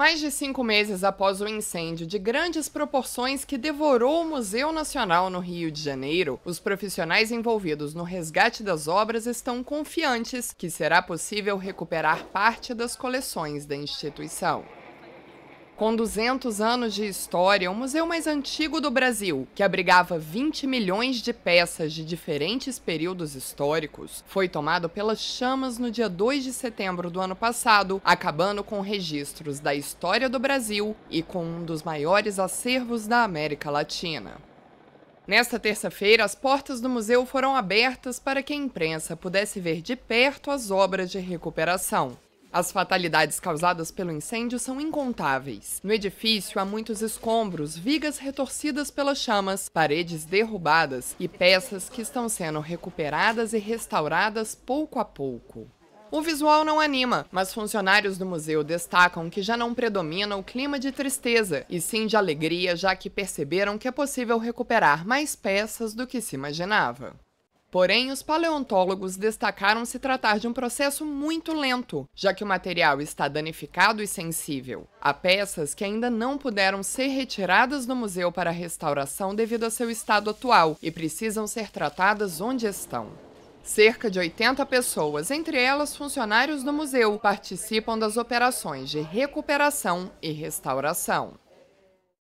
Mais de cinco meses após o incêndio de grandes proporções que devorou o Museu Nacional no Rio de Janeiro, os profissionais envolvidos no resgate das obras estão confiantes que será possível recuperar parte das coleções da instituição. Com 200 anos de história, o museu mais antigo do Brasil, que abrigava 20 milhões de peças de diferentes períodos históricos, foi tomado pelas chamas no dia 2 de setembro do ano passado, acabando com registros da história do Brasil e com um dos maiores acervos da América Latina. Nesta terça-feira, as portas do museu foram abertas para que a imprensa pudesse ver de perto as obras de recuperação. As fatalidades causadas pelo incêndio são incontáveis. No edifício há muitos escombros, vigas retorcidas pelas chamas, paredes derrubadas e peças que estão sendo recuperadas e restauradas pouco a pouco. O visual não anima, mas funcionários do museu destacam que já não predomina o clima de tristeza, e sim de alegria, já que perceberam que é possível recuperar mais peças do que se imaginava. Porém, os paleontólogos destacaram se tratar de um processo muito lento, já que o material está danificado e sensível. Há peças que ainda não puderam ser retiradas do museu para restauração devido ao seu estado atual e precisam ser tratadas onde estão. Cerca de 80 pessoas, entre elas funcionários do museu, participam das operações de recuperação e restauração.